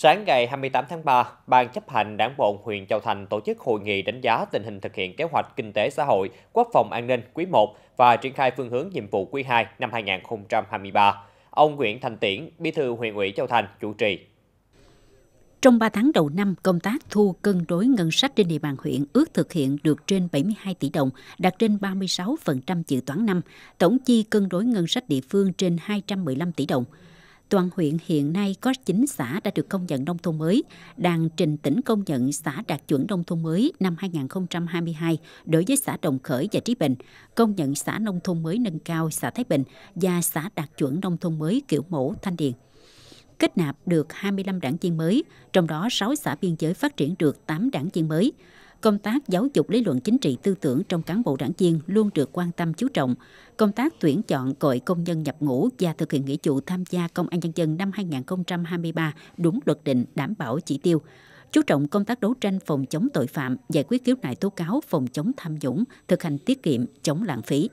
Sáng ngày 28 tháng 3, Ban chấp hành Đảng bộ huyện Châu Thành tổ chức hội nghị đánh giá tình hình thực hiện kế hoạch kinh tế xã hội, quốc phòng an ninh quý 1 và triển khai phương hướng nhiệm vụ quý 2 năm 2023. Ông Nguyễn Thành Tiễn, Bí thư huyện ủy Châu Thành chủ trì. Trong 3 tháng đầu năm, công tác thu cân đối ngân sách trên địa bàn huyện ước thực hiện được trên 72 tỷ đồng, đạt trên 36% dự toán năm, tổng chi cân đối ngân sách địa phương trên 215 tỷ đồng. Toàn huyện hiện nay có 9 xã đã được công nhận nông thôn mới, đang trình tỉnh công nhận xã đạt chuẩn nông thôn mới năm 2022 đối với xã Đồng Khởi và Trí Bình, công nhận xã nông thôn mới nâng cao xã Thái Bình và xã đạt chuẩn nông thôn mới kiểu mẫu Thanh Điền kết nạp được 25 đảng viên mới, trong đó 6 xã biên giới phát triển được 8 đảng viên mới công tác giáo dục lý luận chính trị tư tưởng trong cán bộ đảng viên luôn được quan tâm chú trọng. Công tác tuyển chọn cội công nhân nhập ngũ và thực hiện nghĩa vụ tham gia Công an Nhân dân năm 2023 đúng luật định đảm bảo chỉ tiêu chú trọng công tác đấu tranh phòng chống tội phạm, giải quyết khiếu nại tố cáo, phòng chống tham nhũng, thực hành tiết kiệm, chống lãng phí.